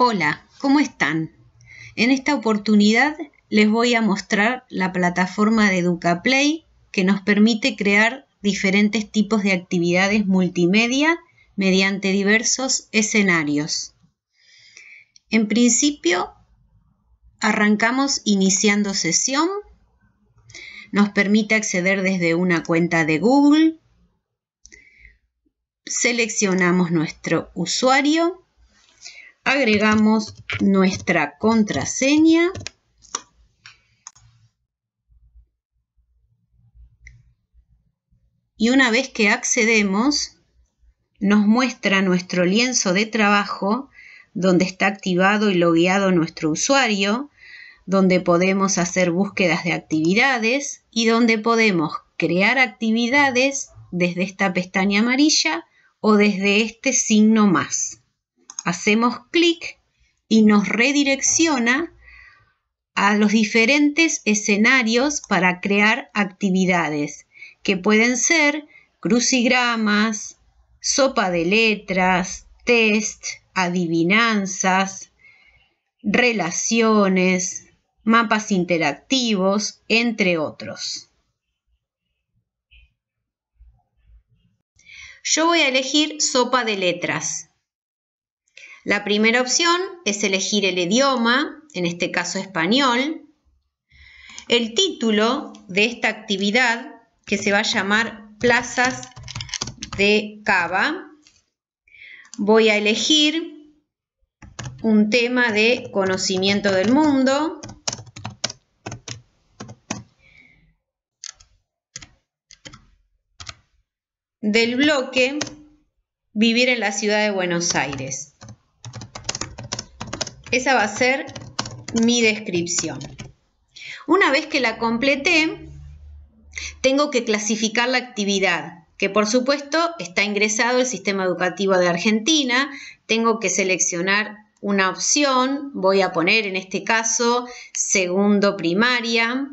Hola, ¿cómo están? En esta oportunidad les voy a mostrar la plataforma de EducaPlay que nos permite crear diferentes tipos de actividades multimedia mediante diversos escenarios. En principio, arrancamos iniciando sesión. Nos permite acceder desde una cuenta de Google. Seleccionamos nuestro usuario agregamos nuestra contraseña y una vez que accedemos nos muestra nuestro lienzo de trabajo donde está activado y logueado nuestro usuario, donde podemos hacer búsquedas de actividades y donde podemos crear actividades desde esta pestaña amarilla o desde este signo más hacemos clic y nos redirecciona a los diferentes escenarios para crear actividades, que pueden ser crucigramas, sopa de letras, test, adivinanzas, relaciones, mapas interactivos, entre otros. Yo voy a elegir sopa de letras. La primera opción es elegir el idioma, en este caso español, el título de esta actividad que se va a llamar Plazas de Cava. Voy a elegir un tema de conocimiento del mundo. Del bloque Vivir en la ciudad de Buenos Aires. Esa va a ser mi descripción. Una vez que la completé, tengo que clasificar la actividad, que por supuesto está ingresado el sistema educativo de Argentina. Tengo que seleccionar una opción, voy a poner en este caso segundo primaria.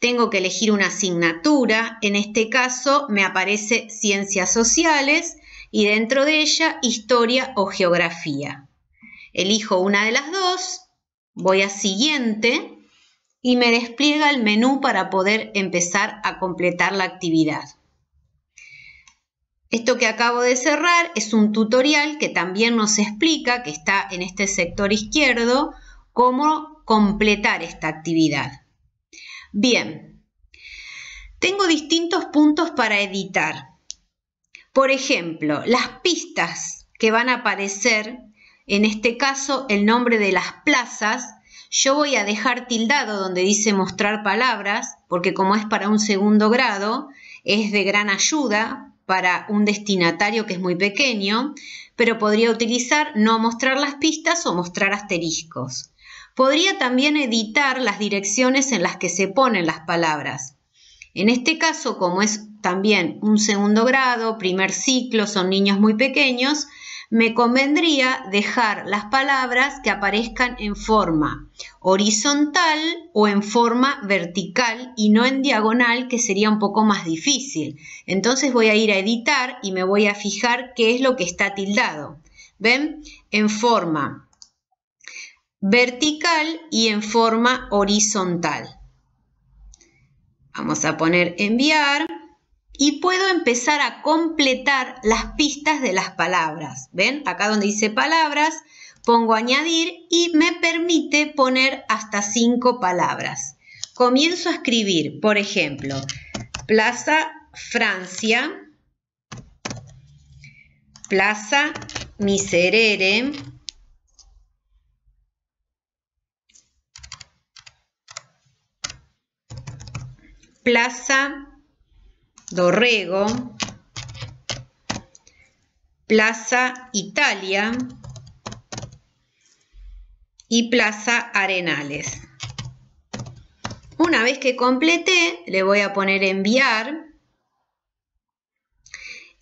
Tengo que elegir una asignatura, en este caso me aparece ciencias sociales y dentro de ella historia o geografía elijo una de las dos, voy a siguiente y me despliega el menú para poder empezar a completar la actividad. Esto que acabo de cerrar es un tutorial que también nos explica, que está en este sector izquierdo, cómo completar esta actividad. Bien, tengo distintos puntos para editar. Por ejemplo, las pistas que van a aparecer en este caso el nombre de las plazas, yo voy a dejar tildado donde dice mostrar palabras, porque como es para un segundo grado, es de gran ayuda para un destinatario que es muy pequeño, pero podría utilizar no mostrar las pistas o mostrar asteriscos. Podría también editar las direcciones en las que se ponen las palabras. En este caso, como es también un segundo grado, primer ciclo, son niños muy pequeños, me convendría dejar las palabras que aparezcan en forma horizontal o en forma vertical y no en diagonal, que sería un poco más difícil. Entonces voy a ir a editar y me voy a fijar qué es lo que está tildado. ¿Ven? En forma vertical y en forma horizontal. Vamos a poner enviar y puedo empezar a completar las pistas de las palabras. ¿Ven? Acá donde dice palabras, pongo añadir y me permite poner hasta cinco palabras. Comienzo a escribir, por ejemplo, Plaza Francia, Plaza Miserere, Plaza Dorrego, Plaza Italia y Plaza Arenales. Una vez que completé, le voy a poner enviar.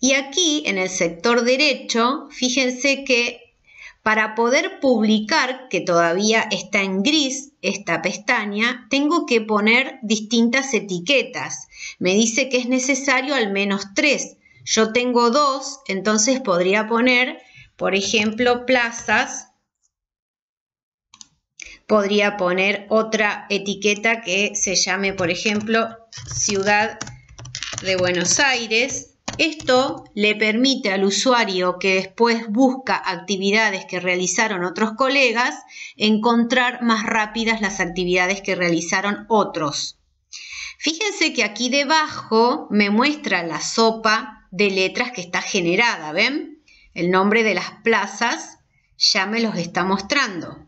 Y aquí en el sector derecho, fíjense que para poder publicar, que todavía está en gris esta pestaña, tengo que poner distintas etiquetas. Me dice que es necesario al menos tres. Yo tengo dos, entonces podría poner, por ejemplo, plazas. Podría poner otra etiqueta que se llame, por ejemplo, Ciudad de Buenos Aires. Esto le permite al usuario que después busca actividades que realizaron otros colegas encontrar más rápidas las actividades que realizaron otros. Fíjense que aquí debajo me muestra la sopa de letras que está generada, ¿ven? El nombre de las plazas ya me los está mostrando.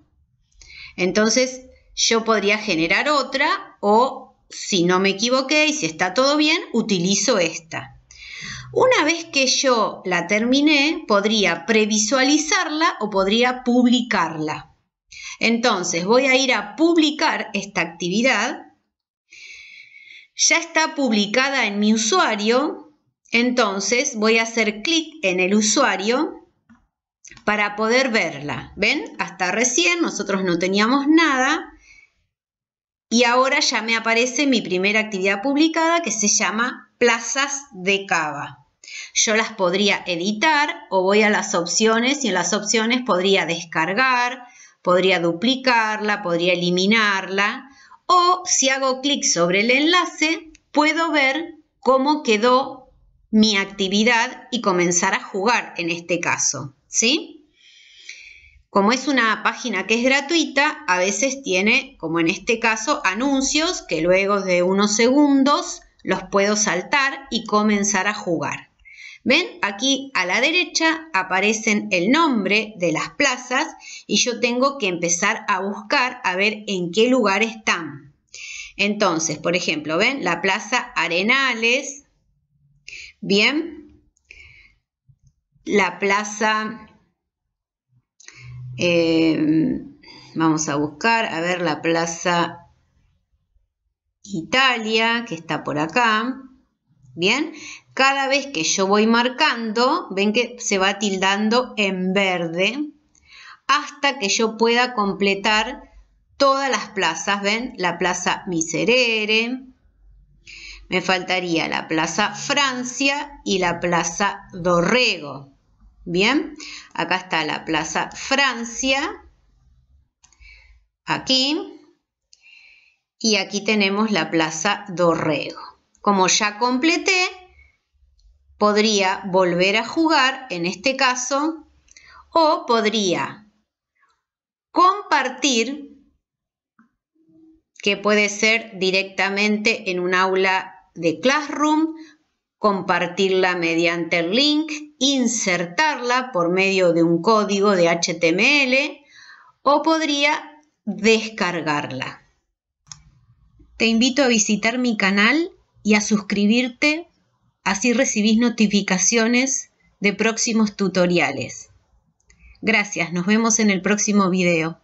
Entonces yo podría generar otra o si no me equivoqué y si está todo bien, utilizo esta. Una vez que yo la terminé, podría previsualizarla o podría publicarla. Entonces voy a ir a publicar esta actividad. Ya está publicada en mi usuario. Entonces voy a hacer clic en el usuario para poder verla. ¿Ven? Hasta recién nosotros no teníamos nada. Y ahora ya me aparece mi primera actividad publicada que se llama plazas de cava. Yo las podría editar o voy a las opciones y en las opciones podría descargar, podría duplicarla, podría eliminarla o si hago clic sobre el enlace puedo ver cómo quedó mi actividad y comenzar a jugar en este caso, ¿sí? Como es una página que es gratuita, a veces tiene, como en este caso, anuncios que luego de unos segundos los puedo saltar y comenzar a jugar. ¿Ven? Aquí a la derecha aparecen el nombre de las plazas y yo tengo que empezar a buscar a ver en qué lugar están. Entonces, por ejemplo, ¿ven? La plaza Arenales. Bien. La plaza... Eh, vamos a buscar, a ver, la plaza Italia, que está por acá. Bien, cada vez que yo voy marcando, ven que se va tildando en verde hasta que yo pueda completar todas las plazas, ven, la plaza Miserere, me faltaría la plaza Francia y la plaza Dorrego. Bien, acá está la plaza Francia, aquí, y aquí tenemos la Plaza Dorrego. Como ya completé, podría volver a jugar en este caso o podría compartir, que puede ser directamente en un aula de Classroom, compartirla mediante el link, insertarla por medio de un código de HTML o podría descargarla. Te invito a visitar mi canal y a suscribirte, así recibís notificaciones de próximos tutoriales. Gracias, nos vemos en el próximo video.